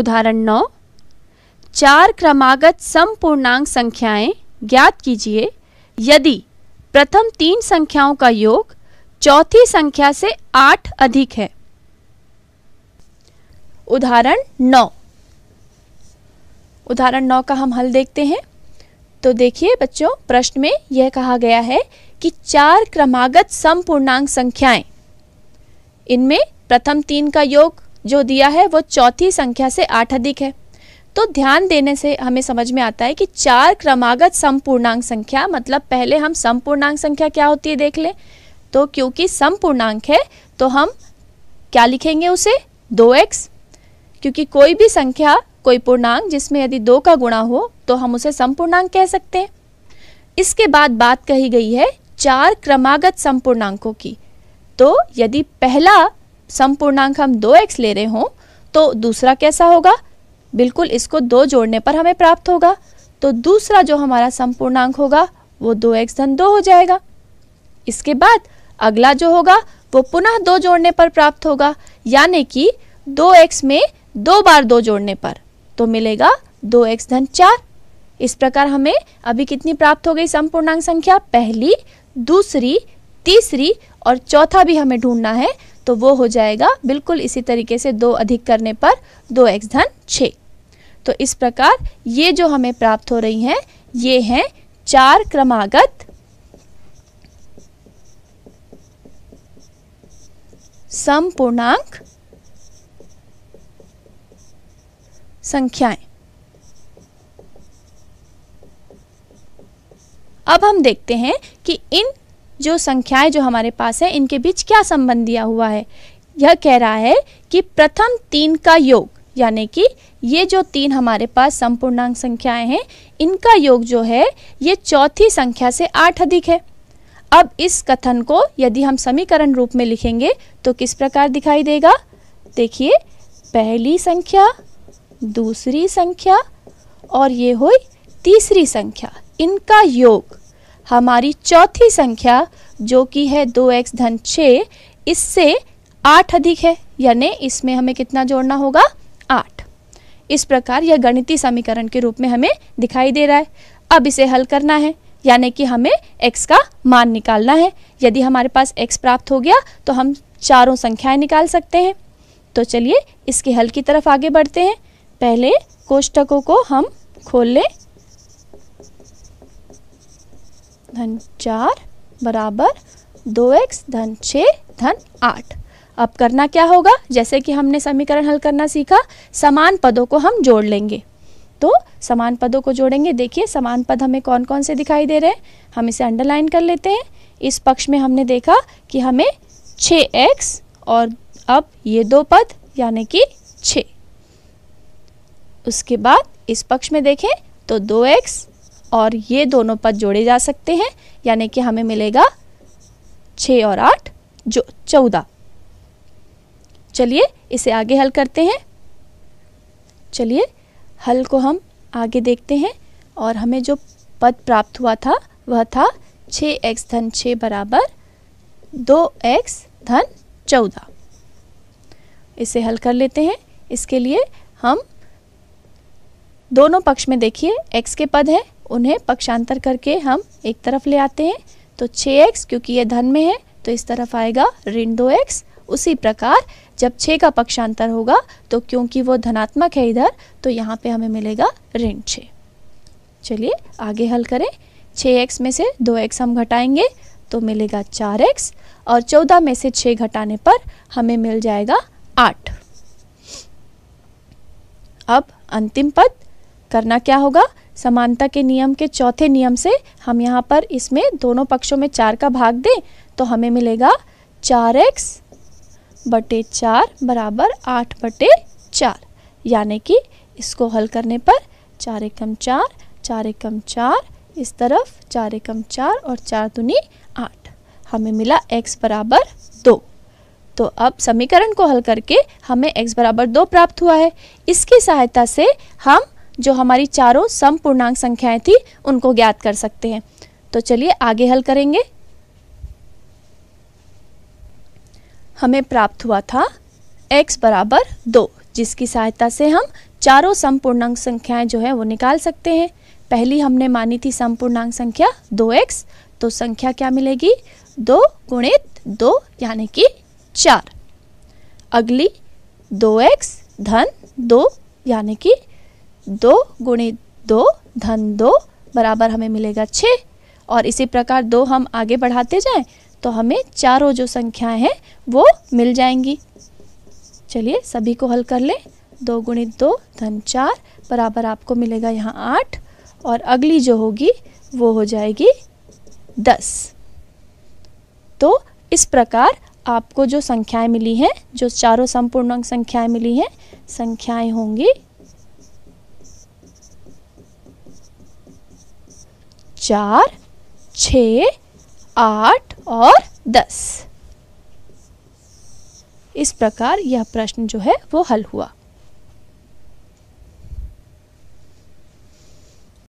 उदाहरण नौ चार क्रमागत समपूर्णांक संख्याएं ज्ञात कीजिए यदि प्रथम तीन संख्याओं का योग चौथी संख्या से आठ अधिक है उदाहरण नौ उदाहरण नौ का हम हल देखते हैं तो देखिए बच्चों प्रश्न में यह कहा गया है कि चार क्रमागत समपूर्णांक संख्याएं इनमें प्रथम तीन का योग जो दिया है वो चौथी संख्या से आठ अधिक है तो ध्यान देने से हमें समझ में आता है कि चार क्रमागत समपूर्णांक संख्या मतलब पहले हम समपूर्णांक संख्या क्या होती है देख लें तो क्योंकि समपूर्णांक है तो हम क्या लिखेंगे उसे दो एक्स क्योंकि कोई भी संख्या कोई पूर्णांक जिसमें यदि दो का गुणा हो तो हम उसे समपूर्णांक कह सकते हैं इसके बाद बात कही गई है चार क्रमागत संपूर्णांकों की तो यदि पहला सम पूर्णांक हम दो एक्स ले रहे हों तो दूसरा कैसा होगा बिल्कुल इसको दो जोड़ने पर हमें प्राप्त होगा तो दूसरा जो हमारा सम पूर्णांक होगा वो दो एक्स धन दो हो जाएगा इसके बाद अगला जो होगा वो पुनः दो जोड़ने पर प्राप्त होगा यानी कि दो एक्स में दो बार दो जोड़ने पर तो मिलेगा दो एक्स धन चार इस प्रकार हमें अभी कितनी प्राप्त हो गई सम पूर्णांक संख्या पहली दूसरी तीसरी और चौथा भी हमें ढूंढना है तो वो हो जाएगा बिल्कुल इसी तरीके से दो अधिक करने पर दो एक्स धन छः तो इस प्रकार ये जो हमें प्राप्त हो रही हैं ये हैं चार क्रमागत समपूर्णांक संख्याएं अब हम देखते हैं कि इन जो संख्याएं जो हमारे पास है इनके बीच क्या संबंध दिया हुआ है यह कह रहा है कि प्रथम तीन का योग यानी कि ये जो तीन हमारे पास संपूर्णांक संख्याएं हैं इनका योग जो है ये चौथी संख्या से आठ अधिक है अब इस कथन को यदि हम समीकरण रूप में लिखेंगे तो किस प्रकार दिखाई देगा देखिए पहली संख्या दूसरी संख्या और ये हुई तीसरी संख्या इनका योग हमारी चौथी संख्या जो कि है दो एक्स धन छः इससे आठ अधिक है यानी इसमें हमें कितना जोड़ना होगा आठ इस प्रकार यह गणितीय समीकरण के रूप में हमें दिखाई दे रहा है अब इसे हल करना है यानी कि हमें x का मान निकालना है यदि हमारे पास x प्राप्त हो गया तो हम चारों संख्याएं निकाल सकते हैं तो चलिए इसके हल की तरफ आगे बढ़ते हैं पहले कोष्टकों को हम खोल लें धन चार बराबर दो एक्स धन छ धन आठ अब करना क्या होगा जैसे कि हमने समीकरण हल करना सीखा समान पदों को हम जोड़ लेंगे तो समान पदों को जोड़ेंगे देखिए समान पद हमें कौन कौन से दिखाई दे रहे हैं हम इसे अंडरलाइन कर लेते हैं इस पक्ष में हमने देखा कि हमें छ एक्स और अब ये दो पद यानी कि छ उसके बाद इस पक्ष में देखें तो दो एक्स और ये दोनों पद जोड़े जा सकते हैं यानी कि हमें मिलेगा छः और आठ जो चौदह चलिए इसे आगे हल करते हैं चलिए हल को हम आगे देखते हैं और हमें जो पद प्राप्त हुआ था वह था छ एक्स धन छ बराबर दो एक्स धन चौदह इसे हल कर लेते हैं इसके लिए हम दोनों पक्ष में देखिए x के पद हैं उन्हें पक्षांतर करके हम एक तरफ ले आते हैं तो 6x क्योंकि ये धन में है तो इस तरफ आएगा ऋण दो एक्स उसी प्रकार जब 6 का पक्षांतर होगा तो क्योंकि वो धनात्मक है इधर तो यहाँ पे हमें मिलेगा ऋण छः चलिए आगे हल करें 6x में से 2x हम घटाएंगे तो मिलेगा 4x और 14 में से 6 घटाने पर हमें मिल जाएगा 8 अब अंतिम पद करना क्या होगा समानता के नियम के चौथे नियम से हम यहाँ पर इसमें दोनों पक्षों में चार का भाग दें तो हमें मिलेगा चार एक्स बटे चार बराबर आठ बटे चार यानी कि इसको हल करने पर चार एकम चार चार एकम चार इस तरफ चार एकम चार और चार दुनी आठ हमें मिला x बराबर दो तो अब समीकरण को हल करके हमें x बराबर दो प्राप्त हुआ है इसकी सहायता से हम जो हमारी चारों सम पूर्णांक संख्याएं थी उनको ज्ञात कर सकते हैं तो चलिए आगे हल करेंगे हमें प्राप्त हुआ था x बराबर दो जिसकी सहायता से हम चारों पूर्णांक संख्याएं जो है वो निकाल सकते हैं पहली हमने मानी थी पूर्णांक संख्या 2x तो संख्या क्या मिलेगी दो गुणित दो यानी कि चार अगली 2x धन दो यानी कि दो गुणित दो धन दो बराबर हमें मिलेगा छः और इसी प्रकार दो हम आगे बढ़ाते जाएं तो हमें चारों जो संख्याएं हैं वो मिल जाएंगी चलिए सभी को हल कर लें दो गुणित दो धन चार बराबर आपको मिलेगा यहाँ आठ और अगली जो होगी वो हो जाएगी दस तो इस प्रकार आपको जो संख्याएं मिली हैं जो चारों संपूर्णांक संख्याएं मिली हैं संख्याएं होंगी चार छ आठ और दस इस प्रकार यह प्रश्न जो है वो हल हुआ